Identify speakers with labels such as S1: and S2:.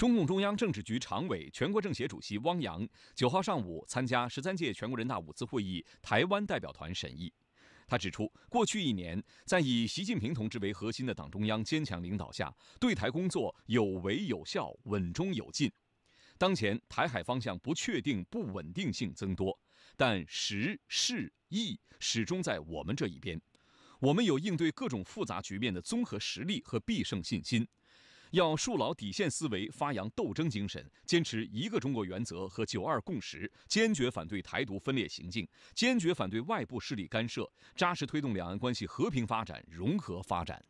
S1: 中共中央政治局常委、全国政协主席汪洋九号上午参加十三届全国人大五次会议台湾代表团审议。他指出，过去一年，在以习近平同志为核心的党中央坚强领导下，对台工作有为有效、稳中有进。当前，台海方向不确定、不稳定性增多，但时势异始终在我们这一边，我们有应对各种复杂局面的综合实力和必胜信心。要树牢底线思维，发扬斗争精神，坚持一个中国原则和九二共识，坚决反对台独分裂行径，坚决反对外部势力干涉，扎实推动两岸关系和平发展、融合发展。